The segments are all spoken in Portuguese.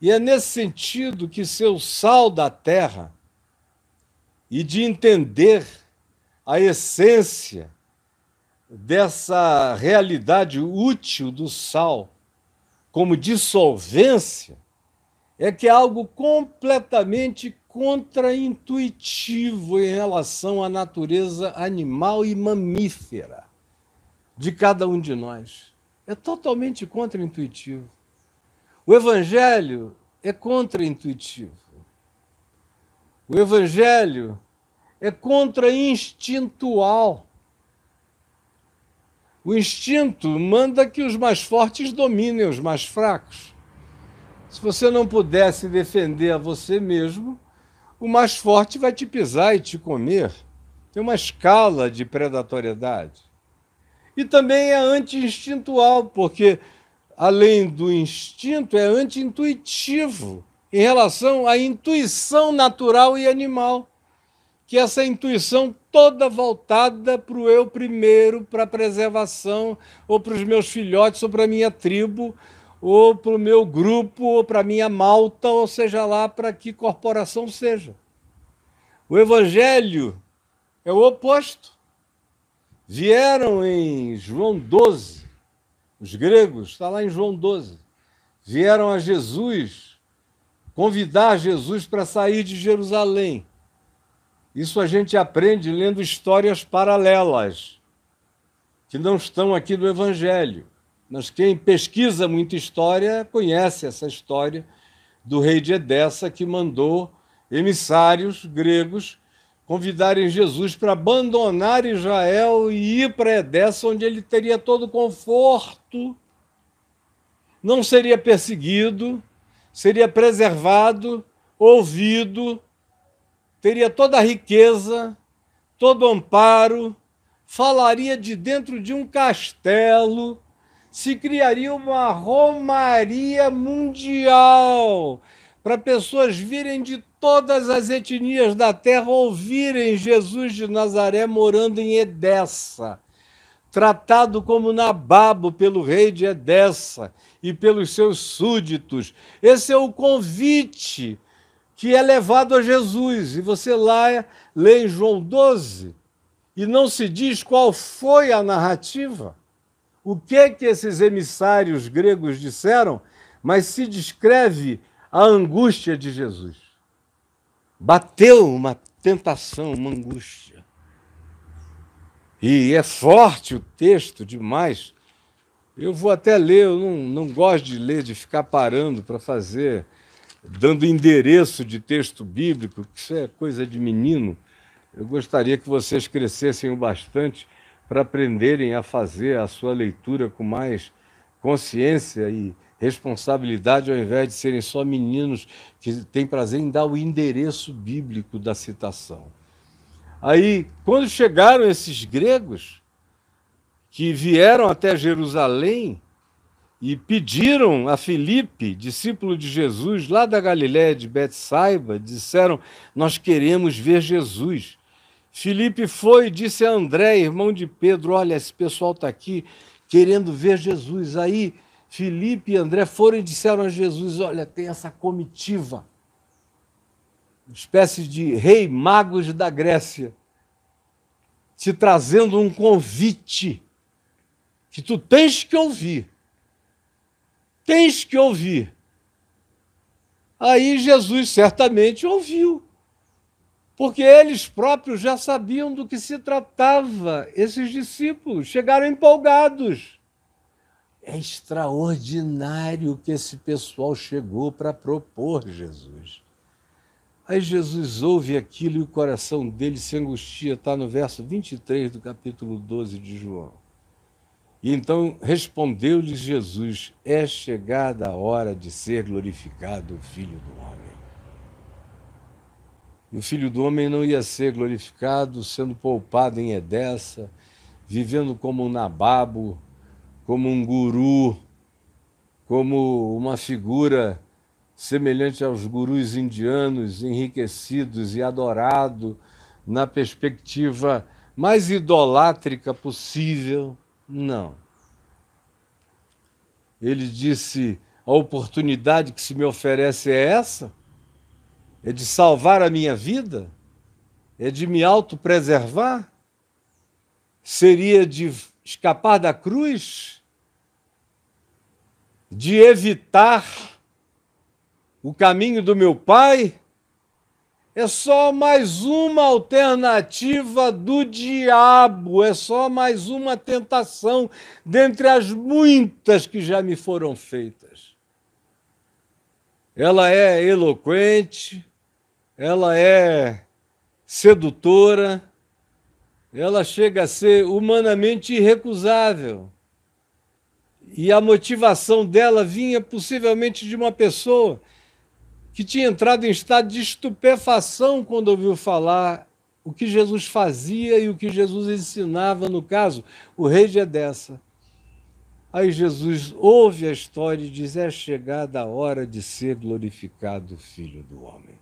E é nesse sentido que ser o sal da terra e de entender a essência dessa realidade útil do sal como dissolvência é que é algo completamente contraintuitivo em relação à natureza animal e mamífera de cada um de nós. É totalmente contraintuitivo. O Evangelho é contra-intuitivo. O Evangelho é contra-instintual. O instinto manda que os mais fortes dominem os mais fracos. Se você não pudesse defender a você mesmo, o mais forte vai te pisar e te comer. Tem uma escala de predatoriedade. E também é anti-instintual, porque além do instinto, é anti-intuitivo em relação à intuição natural e animal, que é essa intuição toda voltada para o eu primeiro, para a preservação, ou para os meus filhotes, ou para a minha tribo, ou para o meu grupo, ou para a minha malta, ou seja lá para que corporação seja. O evangelho é o oposto. Vieram em João 12 os gregos, está lá em João 12, vieram a Jesus convidar Jesus para sair de Jerusalém. Isso a gente aprende lendo histórias paralelas, que não estão aqui no Evangelho. Mas quem pesquisa muita história conhece essa história do rei de Edessa que mandou emissários gregos convidarem Jesus para abandonar Israel e ir para Edessa, onde ele teria todo conforto, não seria perseguido, seria preservado, ouvido, teria toda a riqueza, todo o amparo, falaria de dentro de um castelo, se criaria uma romaria mundial para pessoas virem de todas as etnias da terra ouvirem Jesus de Nazaré morando em Edessa, tratado como Nababo pelo rei de Edessa e pelos seus súditos. Esse é o convite que é levado a Jesus. E você lá lê em João 12 e não se diz qual foi a narrativa. O que que esses emissários gregos disseram, mas se descreve a angústia de Jesus. Bateu uma tentação, uma angústia. E é forte o texto demais. Eu vou até ler, eu não, não gosto de ler, de ficar parando para fazer, dando endereço de texto bíblico, que isso é coisa de menino. Eu gostaria que vocês crescessem o bastante para aprenderem a fazer a sua leitura com mais consciência e, responsabilidade ao invés de serem só meninos que têm prazer em dar o endereço bíblico da citação. Aí, quando chegaram esses gregos que vieram até Jerusalém e pediram a Filipe, discípulo de Jesus, lá da Galiléia de Betsaiba, disseram: "Nós queremos ver Jesus". Filipe foi e disse a André, irmão de Pedro: "Olha, esse pessoal está aqui querendo ver Jesus". Aí Filipe e André foram e disseram a Jesus: Olha, tem essa comitiva, uma espécie de rei magos da Grécia, te trazendo um convite que tu tens que ouvir. Tens que ouvir. Aí Jesus certamente ouviu, porque eles próprios já sabiam do que se tratava, esses discípulos chegaram empolgados é extraordinário o que esse pessoal chegou para propor, Jesus. Aí Jesus ouve aquilo e o coração dele se angustia, está no verso 23 do capítulo 12 de João. E então respondeu-lhe Jesus: É chegada a hora de ser glorificado o Filho do Homem. E o Filho do Homem não ia ser glorificado sendo poupado em Edessa, vivendo como um nababo, como um guru, como uma figura semelhante aos gurus indianos, enriquecidos e adorado na perspectiva mais idolátrica possível. Não. Ele disse: a oportunidade que se me oferece é essa? É de salvar a minha vida? É de me autopreservar? Seria de escapar da cruz? de evitar o caminho do meu pai é só mais uma alternativa do diabo, é só mais uma tentação dentre as muitas que já me foram feitas. Ela é eloquente, ela é sedutora, ela chega a ser humanamente irrecusável. E a motivação dela vinha possivelmente de uma pessoa que tinha entrado em estado de estupefação quando ouviu falar o que Jesus fazia e o que Jesus ensinava, no caso, o rei de Edessa. É Aí Jesus ouve a história e diz: É chegada a hora de ser glorificado o Filho do Homem.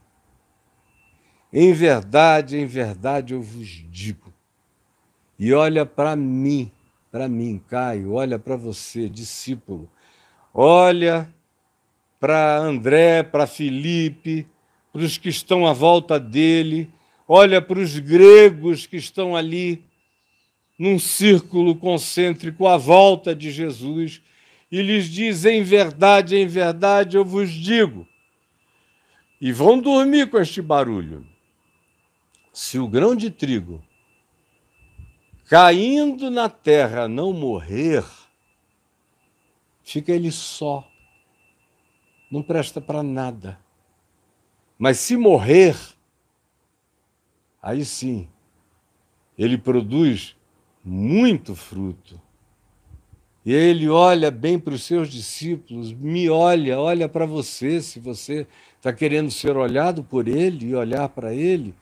Em verdade, em verdade eu vos digo, e olha para mim, para mim, Caio, olha para você, discípulo, olha para André, para Felipe, para os que estão à volta dele, olha para os gregos que estão ali num círculo concêntrico à volta de Jesus e lhes diz: em verdade, em verdade, eu vos digo. E vão dormir com este barulho. Se o grão de trigo caindo na terra não morrer, fica ele só. Não presta para nada. Mas se morrer, aí sim, ele produz muito fruto. E ele olha bem para os seus discípulos, me olha, olha para você, se você está querendo ser olhado por ele e olhar para ele.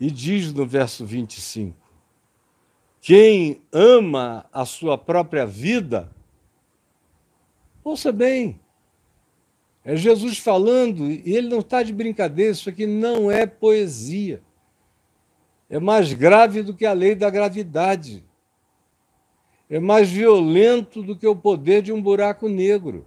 E diz no verso 25: quem ama a sua própria vida, ouça bem, é Jesus falando, e ele não está de brincadeira, isso aqui não é poesia. É mais grave do que a lei da gravidade. É mais violento do que o poder de um buraco negro.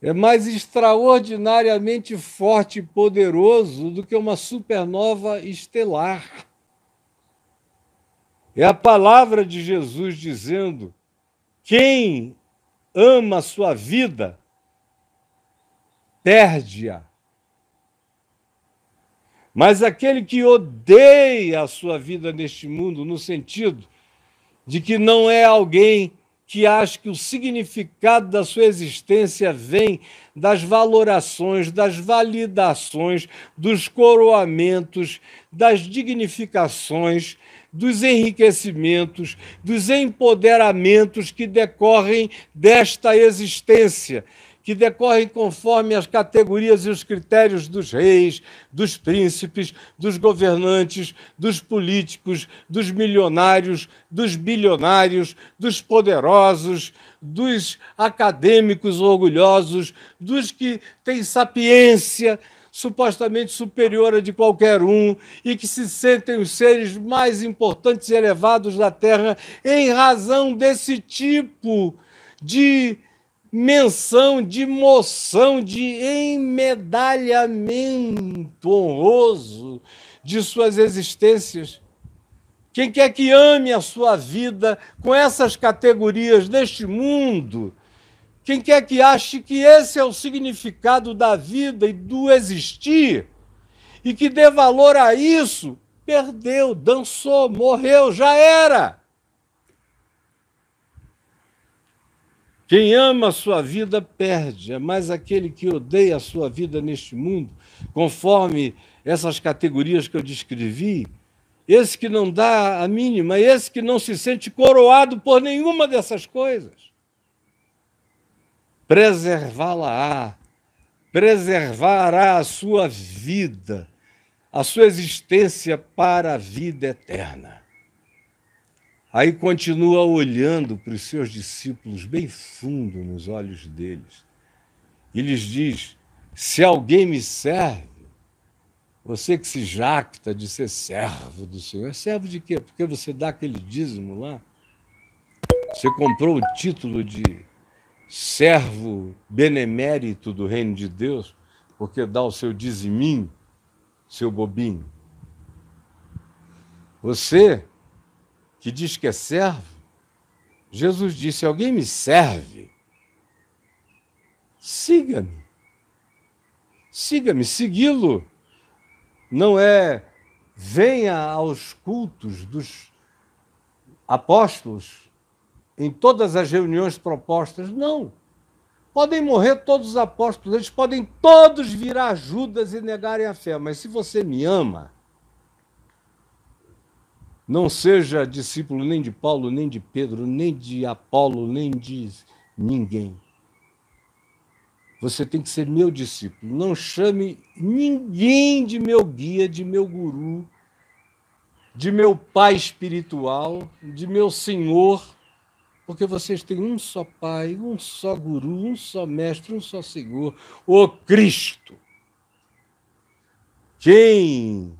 É mais extraordinariamente forte e poderoso do que uma supernova estelar. É a palavra de Jesus dizendo: quem ama a sua vida, perde-a. Mas aquele que odeia a sua vida neste mundo, no sentido de que não é alguém que acha que o significado da sua existência vem das valorações, das validações, dos coroamentos, das dignificações, dos enriquecimentos, dos empoderamentos que decorrem desta existência, que decorrem conforme as categorias e os critérios dos reis, dos príncipes, dos governantes, dos políticos, dos milionários, dos bilionários, dos poderosos, dos acadêmicos orgulhosos, dos que têm sapiência supostamente superior à de qualquer um e que se sentem os seres mais importantes e elevados da Terra em razão desse tipo de menção, de moção, de emedalhamento honroso de suas existências. Quem quer que ame a sua vida com essas categorias deste mundo, quem quer que ache que esse é o significado da vida e do existir, e que dê valor a isso, perdeu, dançou, morreu, já era. Quem ama a sua vida perde, é mas aquele que odeia a sua vida neste mundo, conforme essas categorias que eu descrevi, esse que não dá a mínima, esse que não se sente coroado por nenhuma dessas coisas preservá-la-á, preservará a sua vida, a sua existência para a vida eterna. Aí continua olhando para os seus discípulos bem fundo nos olhos deles e lhes diz: Se alguém me serve, você que se jacta de ser servo do Senhor, é servo de quê? Porque você dá aquele dízimo lá? Você comprou o título de servo benemérito do reino de Deus, porque dá o seu diziminho, seu bobinho. Você que diz que é servo, Jesus disse: Alguém me serve, siga-me. Siga-me, segui-lo. Não é venha aos cultos dos apóstolos, em todas as reuniões propostas. Não. Podem morrer todos os apóstolos, eles podem todos virar Judas e negarem a fé, mas se você me ama, não seja discípulo nem de Paulo, nem de Pedro, nem de Apolo, nem de ninguém. Você tem que ser meu discípulo. Não chame ninguém de meu guia, de meu guru, de meu pai espiritual, de meu senhor porque vocês têm um só Pai, um só Guru, um só Mestre, um só Senhor, o Cristo. Quem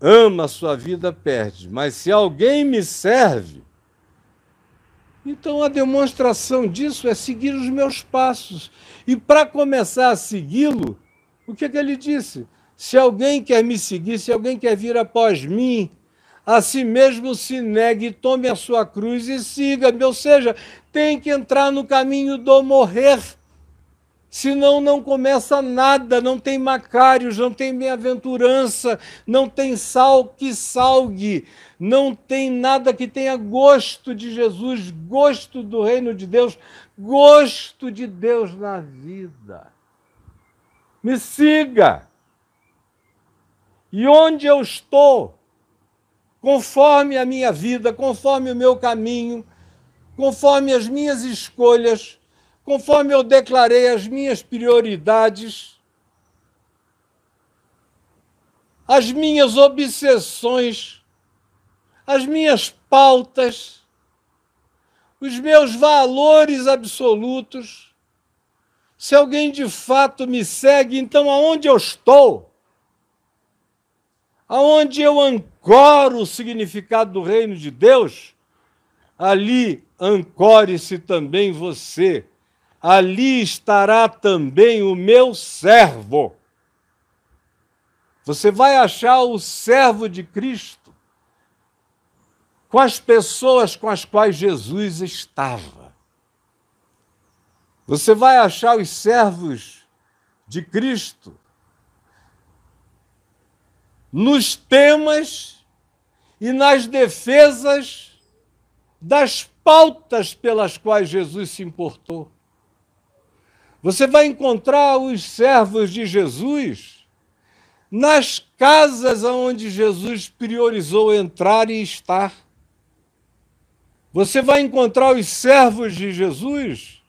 ama a sua vida perde, mas se alguém me serve, então a demonstração disso é seguir os meus passos. E para começar a segui-lo, o que, é que ele disse? Se alguém quer me seguir, se alguém quer vir após mim, a si mesmo se negue, tome a sua cruz e siga-me. Ou seja, tem que entrar no caminho do morrer. Senão não começa nada, não tem macários, não tem bem-aventurança, não tem sal que salgue, não tem nada que tenha gosto de Jesus, gosto do reino de Deus, gosto de Deus na vida. Me siga. E onde eu estou, conforme a minha vida, conforme o meu caminho, conforme as minhas escolhas, conforme eu declarei as minhas prioridades, as minhas obsessões, as minhas pautas, os meus valores absolutos. Se alguém de fato me segue, então aonde eu estou? Aonde eu ancoro? ancora o significado do reino de Deus, ali ancore-se também você, ali estará também o meu servo. Você vai achar o servo de Cristo com as pessoas com as quais Jesus estava. Você vai achar os servos de Cristo nos temas e nas defesas das pautas pelas quais Jesus se importou. Você vai encontrar os servos de Jesus nas casas onde Jesus priorizou entrar e estar. Você vai encontrar os servos de Jesus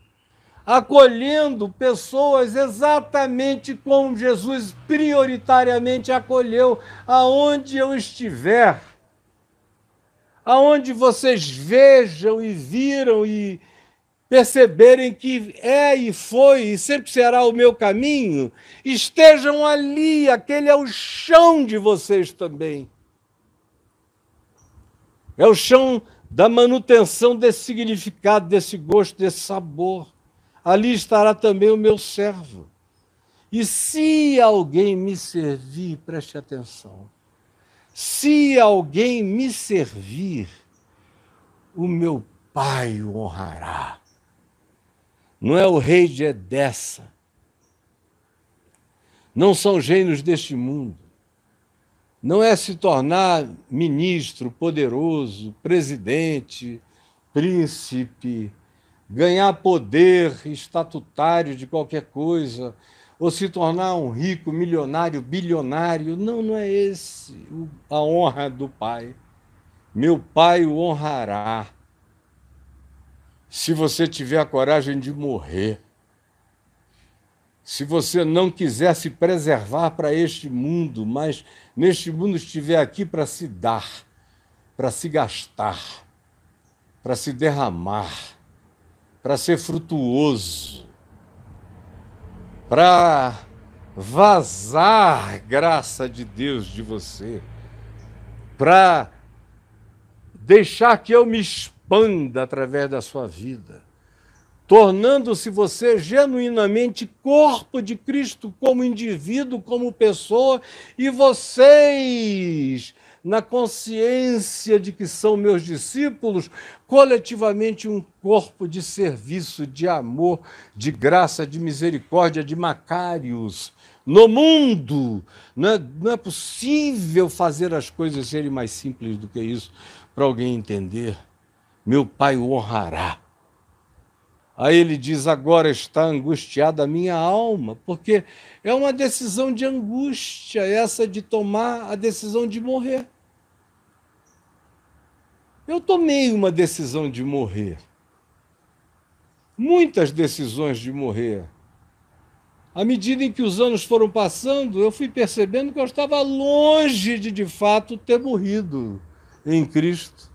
acolhendo pessoas exatamente como Jesus prioritariamente acolheu, aonde eu estiver. Aonde vocês vejam e viram e perceberem que é e foi e sempre será o meu caminho, estejam ali, aquele é o chão de vocês também. É o chão da manutenção desse significado, desse gosto, desse sabor ali estará também o meu servo. E se alguém me servir, preste atenção, se alguém me servir, o meu Pai o honrará. Não é o rei de Edessa, não são gênios deste mundo, não é se tornar ministro, poderoso, presidente, príncipe, ganhar poder estatutário de qualquer coisa, ou se tornar um rico, milionário, bilionário. Não, não é esse a honra do Pai. Meu Pai o honrará. Se você tiver a coragem de morrer, se você não quiser se preservar para este mundo, mas neste mundo estiver aqui para se dar, para se gastar, para se derramar, para ser frutuoso, para vazar graça de Deus de você, para deixar que eu me expanda através da sua vida, tornando-se você genuinamente corpo de Cristo como indivíduo, como pessoa, e vocês na consciência de que são meus discípulos, coletivamente um corpo de serviço, de amor, de graça, de misericórdia, de macários. No mundo, não é, não é possível fazer as coisas serem mais simples do que isso para alguém entender. Meu Pai o honrará. Aí ele diz: agora está angustiada a minha alma, porque é uma decisão de angústia essa de tomar a decisão de morrer. Eu tomei uma decisão de morrer. Muitas decisões de morrer. À medida em que os anos foram passando, eu fui percebendo que eu estava longe de, de fato, ter morrido em Cristo.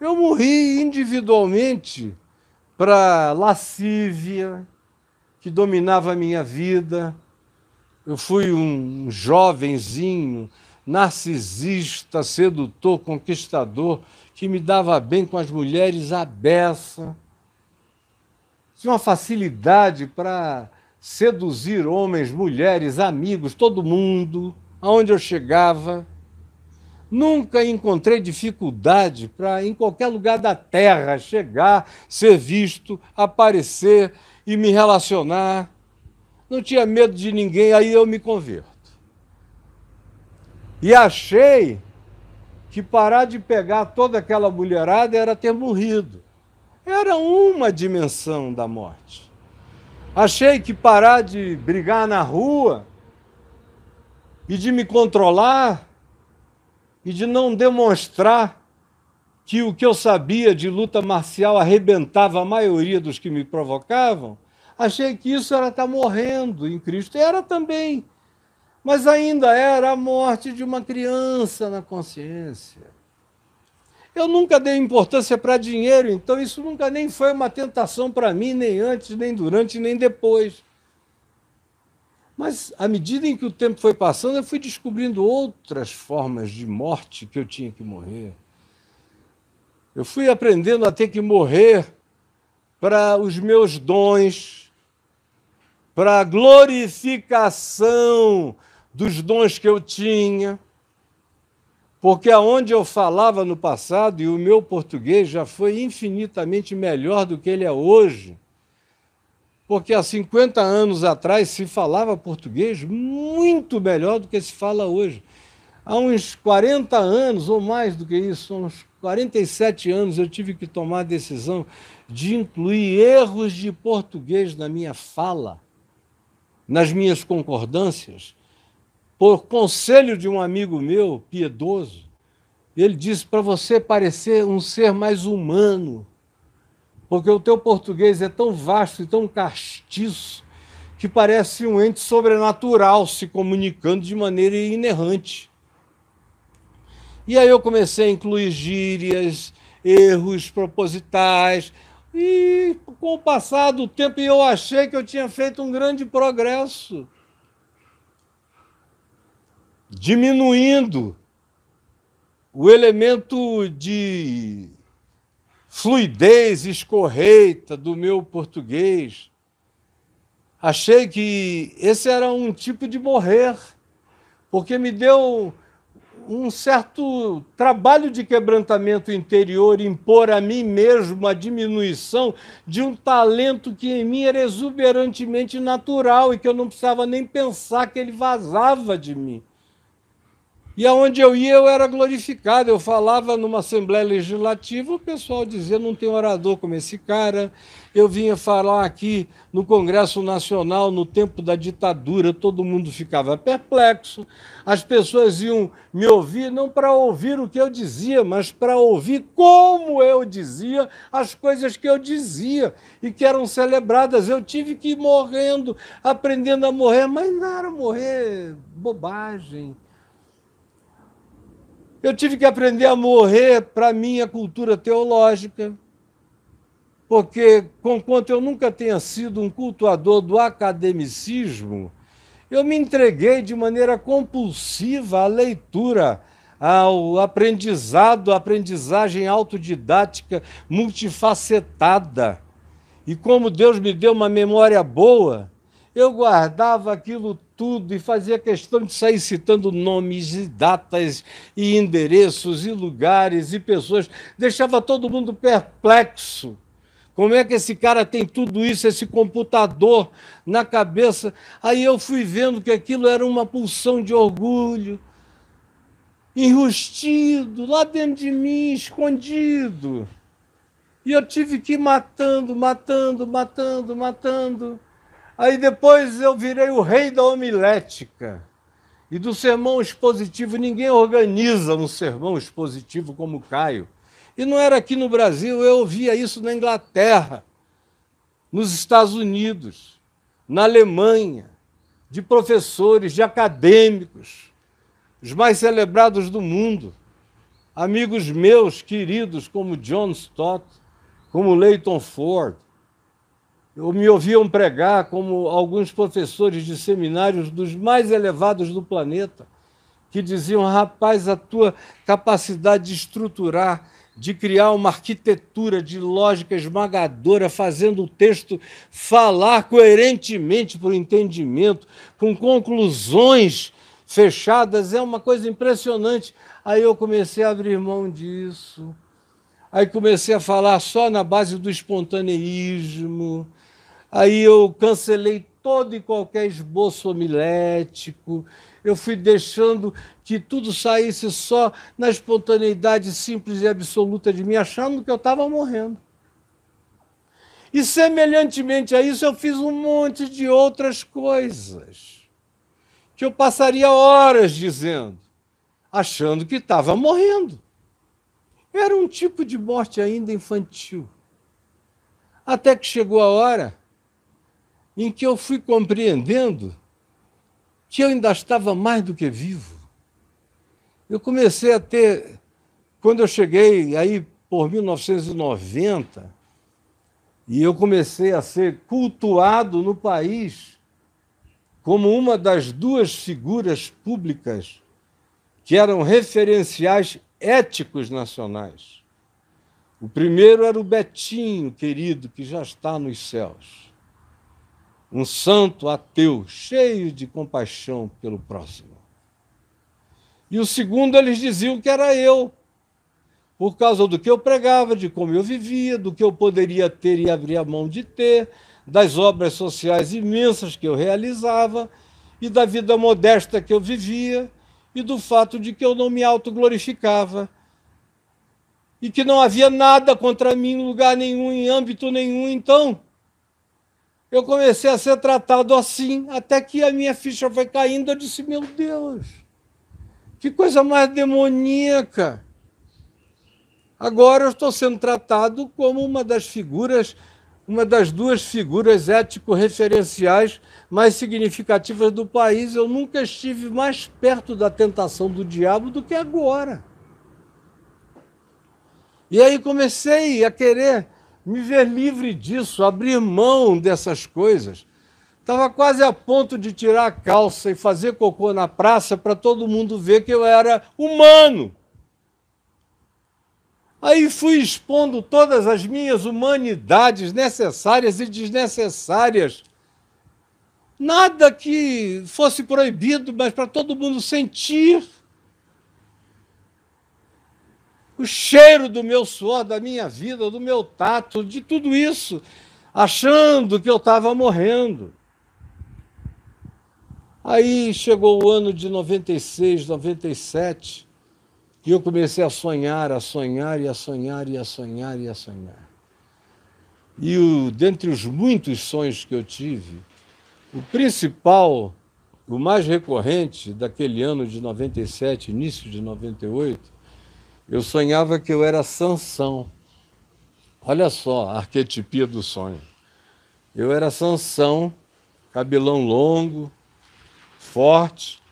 Eu morri individualmente para lascívia que dominava a minha vida. Eu fui um jovenzinho narcisista, sedutor, conquistador, que me dava bem com as mulheres à beça. Tinha uma facilidade para seduzir homens, mulheres, amigos, todo mundo, aonde eu chegava. Nunca encontrei dificuldade para, em qualquer lugar da terra, chegar, ser visto, aparecer e me relacionar. Não tinha medo de ninguém, aí eu me converto. E achei que parar de pegar toda aquela mulherada era ter morrido. Era uma dimensão da morte. Achei que parar de brigar na rua e de me controlar e de não demonstrar que o que eu sabia de luta marcial arrebentava a maioria dos que me provocavam, achei que isso era estar tá morrendo em Cristo. Era também mas ainda era a morte de uma criança na consciência. Eu nunca dei importância para dinheiro, então isso nunca nem foi uma tentação para mim, nem antes, nem durante, nem depois. Mas à medida em que o tempo foi passando, eu fui descobrindo outras formas de morte que eu tinha que morrer. Eu fui aprendendo a ter que morrer para os meus dons, para a glorificação dos dons que eu tinha. Porque aonde eu falava no passado, e o meu português já foi infinitamente melhor do que ele é hoje, porque há 50 anos atrás se falava português muito melhor do que se fala hoje. Há uns 40 anos, ou mais do que isso, uns 47 anos, eu tive que tomar a decisão de incluir erros de português na minha fala, nas minhas concordâncias por conselho de um amigo meu, piedoso, ele disse para você parecer um ser mais humano, porque o teu português é tão vasto e tão castiço que parece um ente sobrenatural se comunicando de maneira inerrante. E aí eu comecei a incluir gírias, erros propositais, e com o passar do tempo eu achei que eu tinha feito um grande progresso diminuindo o elemento de fluidez escorreita do meu português. Achei que esse era um tipo de morrer, porque me deu um certo trabalho de quebrantamento interior impor a mim mesmo a diminuição de um talento que em mim era exuberantemente natural e que eu não precisava nem pensar que ele vazava de mim. E aonde eu ia, eu era glorificado. Eu falava numa Assembleia Legislativa, o pessoal dizia: não tem orador como esse cara. Eu vinha falar aqui no Congresso Nacional, no tempo da ditadura, todo mundo ficava perplexo. As pessoas iam me ouvir, não para ouvir o que eu dizia, mas para ouvir como eu dizia as coisas que eu dizia e que eram celebradas. Eu tive que ir morrendo, aprendendo a morrer, mas não era morrer bobagem eu tive que aprender a morrer para a minha cultura teológica, porque, conquanto eu nunca tenha sido um cultuador do academicismo, eu me entreguei de maneira compulsiva à leitura, ao aprendizado, à aprendizagem autodidática multifacetada. E como Deus me deu uma memória boa, eu guardava aquilo tudo e fazia questão de sair citando nomes e datas e endereços e lugares e pessoas. Deixava todo mundo perplexo. Como é que esse cara tem tudo isso, esse computador na cabeça? Aí eu fui vendo que aquilo era uma pulsão de orgulho, enrustido, lá dentro de mim, escondido. E eu tive que ir matando, matando, matando, matando. Aí depois eu virei o rei da homilética. E do sermão expositivo, ninguém organiza um sermão expositivo como o Caio. E não era aqui no Brasil, eu ouvia isso na Inglaterra, nos Estados Unidos, na Alemanha, de professores, de acadêmicos, os mais celebrados do mundo, amigos meus queridos como John Stott, como Leighton Ford, eu me ouviam pregar como alguns professores de seminários dos mais elevados do planeta, que diziam: rapaz, a tua capacidade de estruturar, de criar uma arquitetura de lógica esmagadora, fazendo o texto falar coerentemente para o entendimento, com conclusões fechadas, é uma coisa impressionante. Aí eu comecei a abrir mão disso. Aí comecei a falar só na base do espontaneísmo, Aí eu cancelei todo e qualquer esboço homilético, eu fui deixando que tudo saísse só na espontaneidade simples e absoluta de mim, achando que eu estava morrendo. E semelhantemente a isso, eu fiz um monte de outras coisas que eu passaria horas dizendo, achando que estava morrendo. Era um tipo de morte ainda infantil. Até que chegou a hora em que eu fui compreendendo que eu ainda estava mais do que vivo. Eu comecei a ter, quando eu cheguei aí por 1990, e eu comecei a ser cultuado no país como uma das duas figuras públicas que eram referenciais éticos nacionais. O primeiro era o Betinho, querido, que já está nos céus um santo ateu, cheio de compaixão pelo próximo. E o segundo, eles diziam que era eu, por causa do que eu pregava, de como eu vivia, do que eu poderia ter e abrir a mão de ter, das obras sociais imensas que eu realizava e da vida modesta que eu vivia e do fato de que eu não me autoglorificava e que não havia nada contra mim em lugar nenhum, em âmbito nenhum. Então, eu comecei a ser tratado assim, até que a minha ficha foi caindo. Eu disse: Meu Deus, que coisa mais demoníaca! Agora eu estou sendo tratado como uma das figuras, uma das duas figuras ético-referenciais mais significativas do país. Eu nunca estive mais perto da tentação do diabo do que agora. E aí comecei a querer me ver livre disso, abrir mão dessas coisas. Estava quase a ponto de tirar a calça e fazer cocô na praça para todo mundo ver que eu era humano. Aí fui expondo todas as minhas humanidades necessárias e desnecessárias. Nada que fosse proibido, mas para todo mundo sentir o cheiro do meu suor, da minha vida, do meu tato, de tudo isso, achando que eu estava morrendo. Aí chegou o ano de 96, 97, e eu comecei a sonhar, a sonhar e a sonhar e a sonhar e a sonhar. E o, dentre os muitos sonhos que eu tive, o principal, o mais recorrente daquele ano de 97, início de 98, eu sonhava que eu era Sansão. Olha só a arquetipia do sonho. Eu era Sansão, cabelão longo, forte.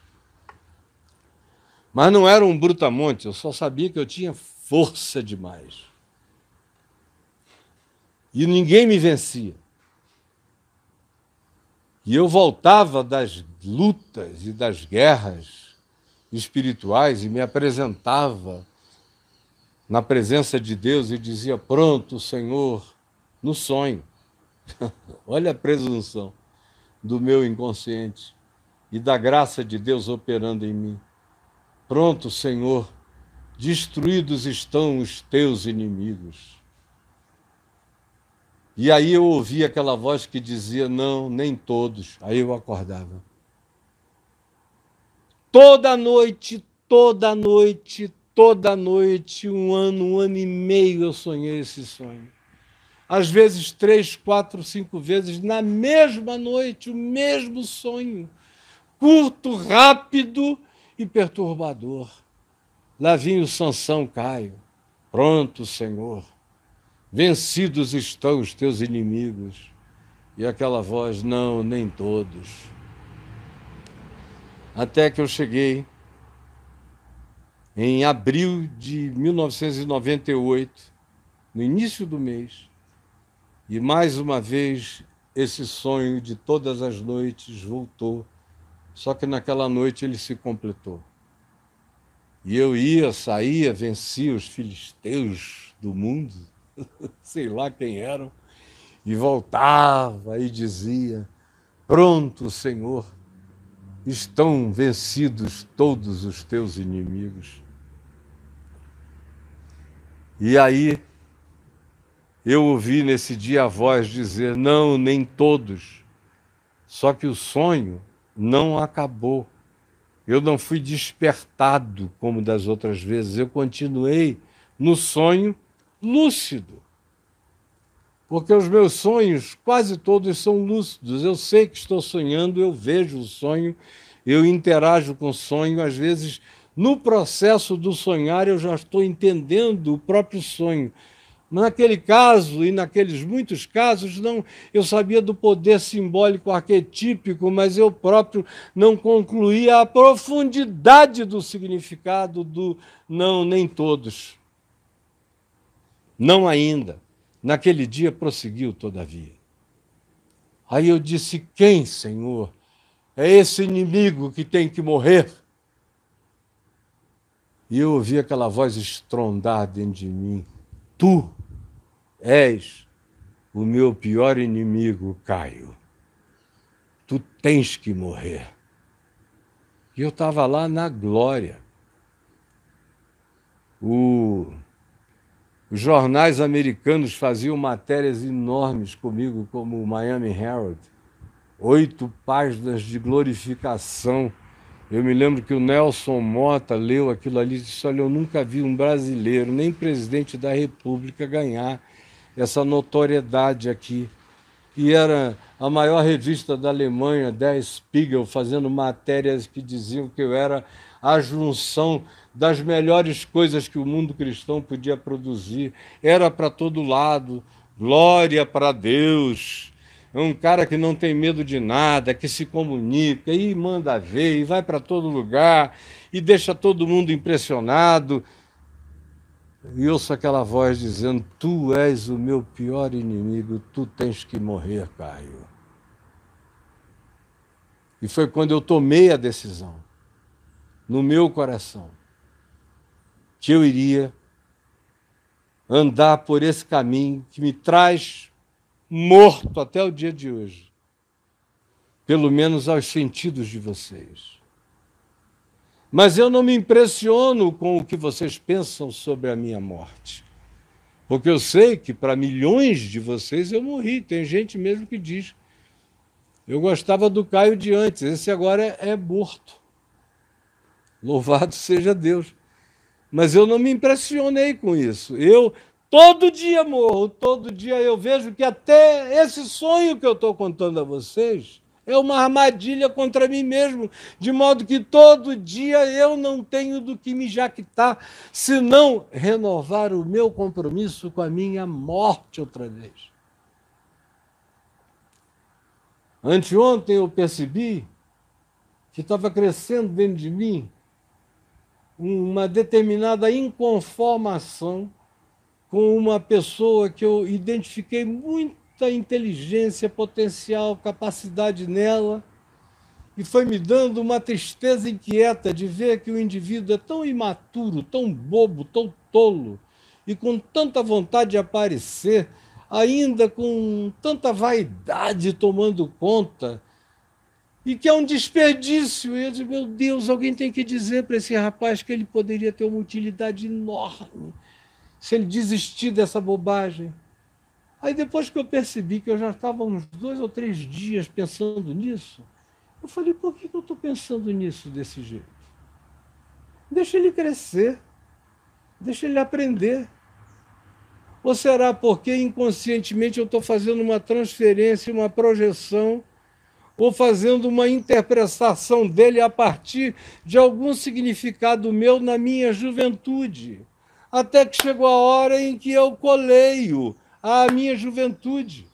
Mas não era um brutamonte, eu só sabia que eu tinha força demais. E ninguém me vencia. E eu voltava das lutas e das guerras espirituais e me apresentava na presença de Deus e dizia: Pronto, Senhor, no sonho. Olha a presunção do meu inconsciente e da graça de Deus operando em mim. Pronto, Senhor, destruídos estão os teus inimigos. E aí eu ouvia aquela voz que dizia: Não, nem todos. Aí eu acordava. Toda noite, toda noite, Toda noite, um ano, um ano e meio, eu sonhei esse sonho. Às vezes, três, quatro, cinco vezes, na mesma noite, o mesmo sonho. Curto, rápido e perturbador. Lá vinha o Sansão Caio. Pronto, Senhor. Vencidos estão os teus inimigos. E aquela voz, não, nem todos. Até que eu cheguei em abril de 1998, no início do mês, e mais uma vez esse sonho de todas as noites voltou, só que naquela noite ele se completou. E eu ia, saía, vencia os filisteus do mundo, sei lá quem eram, e voltava e dizia: Pronto, Senhor, estão vencidos todos os teus inimigos. E aí eu ouvi nesse dia a voz dizer: não, nem todos. Só que o sonho não acabou. Eu não fui despertado como das outras vezes. Eu continuei no sonho lúcido. Porque os meus sonhos, quase todos, são lúcidos. Eu sei que estou sonhando, eu vejo o sonho, eu interajo com o sonho, às vezes no processo do sonhar, eu já estou entendendo o próprio sonho. Naquele caso e naqueles muitos casos, não, eu sabia do poder simbólico arquetípico, mas eu próprio não concluía a profundidade do significado do não, nem todos. Não ainda. Naquele dia prosseguiu, todavia. Aí eu disse: Quem, Senhor? É esse inimigo que tem que morrer? E eu ouvi aquela voz estrondar dentro de mim: Tu és o meu pior inimigo, Caio. Tu tens que morrer. E eu estava lá na glória. O... Os jornais americanos faziam matérias enormes comigo, como o Miami Herald. Oito páginas de glorificação eu me lembro que o Nelson Mota leu aquilo ali e disse: Olha, eu nunca vi um brasileiro, nem presidente da República, ganhar essa notoriedade aqui. E era a maior revista da Alemanha, Der Spiegel, fazendo matérias que diziam que eu era a junção das melhores coisas que o mundo cristão podia produzir. Era para todo lado. Glória para Deus! é um cara que não tem medo de nada, que se comunica e manda ver, e vai para todo lugar, e deixa todo mundo impressionado. E ouço aquela voz dizendo: Tu és o meu pior inimigo, tu tens que morrer, Caio. E foi quando eu tomei a decisão, no meu coração, que eu iria andar por esse caminho que me traz morto até o dia de hoje, pelo menos aos sentidos de vocês. Mas eu não me impressiono com o que vocês pensam sobre a minha morte. Porque eu sei que para milhões de vocês eu morri. Tem gente mesmo que diz: eu gostava do Caio de antes, esse agora é, é morto. Louvado seja Deus. Mas eu não me impressionei com isso. Eu Todo dia morro, todo dia eu vejo que até esse sonho que eu estou contando a vocês é uma armadilha contra mim mesmo, de modo que todo dia eu não tenho do que me jactar, senão renovar o meu compromisso com a minha morte outra vez. Anteontem eu percebi que estava crescendo dentro de mim uma determinada inconformação com uma pessoa que eu identifiquei muita inteligência, potencial, capacidade nela, e foi me dando uma tristeza inquieta de ver que o indivíduo é tão imaturo, tão bobo, tão tolo, e com tanta vontade de aparecer, ainda com tanta vaidade tomando conta, e que é um desperdício. E eu disse, meu Deus, alguém tem que dizer para esse rapaz que ele poderia ter uma utilidade enorme se ele desistir dessa bobagem. Aí depois que eu percebi que eu já estava uns dois ou três dias pensando nisso, eu falei, por que, que eu estou pensando nisso desse jeito? Deixa ele crescer, deixa ele aprender. Ou será porque inconscientemente eu estou fazendo uma transferência, uma projeção, ou fazendo uma interpretação dele a partir de algum significado meu na minha juventude? até que chegou a hora em que eu coleio a minha juventude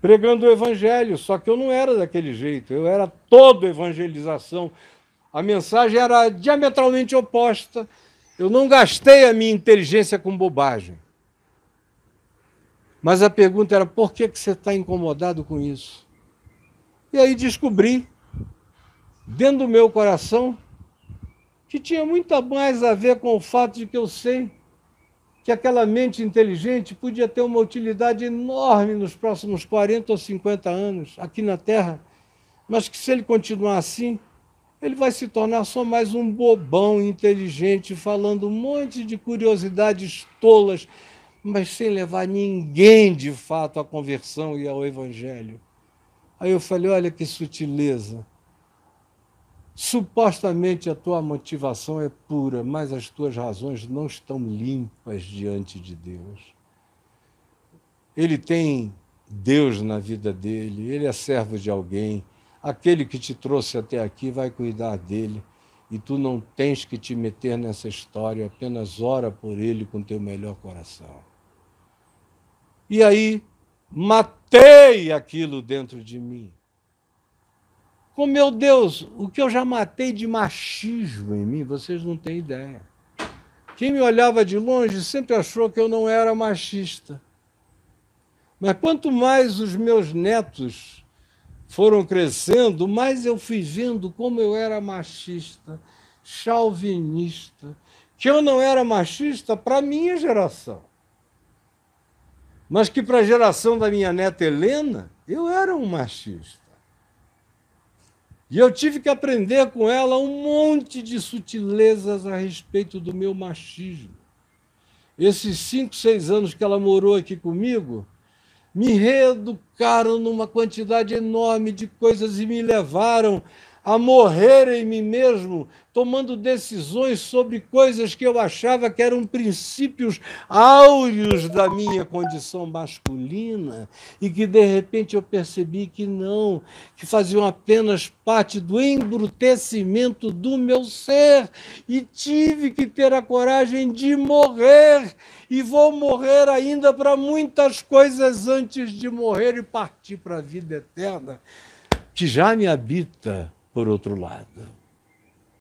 pregando o evangelho, só que eu não era daquele jeito, eu era todo evangelização. A mensagem era diametralmente oposta. Eu não gastei a minha inteligência com bobagem. Mas a pergunta era: por que, que você está incomodado com isso? E aí descobri, dentro do meu coração, que tinha muito mais a ver com o fato de que eu sei que aquela mente inteligente podia ter uma utilidade enorme nos próximos 40 ou 50 anos aqui na Terra, mas que se ele continuar assim, ele vai se tornar só mais um bobão inteligente, falando um monte de curiosidades tolas, mas sem levar ninguém de fato à conversão e ao Evangelho. Aí eu falei: olha que sutileza. Supostamente a tua motivação é pura, mas as tuas razões não estão limpas diante de Deus. Ele tem Deus na vida dele, ele é servo de alguém. Aquele que te trouxe até aqui vai cuidar dele. E tu não tens que te meter nessa história, apenas ora por ele com teu melhor coração. E aí, matei aquilo dentro de mim com meu Deus, o que eu já matei de machismo em mim, vocês não têm ideia. Quem me olhava de longe sempre achou que eu não era machista. Mas quanto mais os meus netos foram crescendo, mais eu fui vendo como eu era machista, chauvinista, que eu não era machista para a minha geração. Mas que para a geração da minha neta Helena, eu era um machista. E eu tive que aprender com ela um monte de sutilezas a respeito do meu machismo. Esses cinco, seis anos que ela morou aqui comigo, me reeducaram numa quantidade enorme de coisas e me levaram a morrer em mim mesmo, tomando decisões sobre coisas que eu achava que eram princípios áureos da minha condição masculina e que de repente eu percebi que não, que faziam apenas parte do embrutecimento do meu ser e tive que ter a coragem de morrer e vou morrer ainda para muitas coisas antes de morrer e partir para a vida eterna que já me habita por outro lado.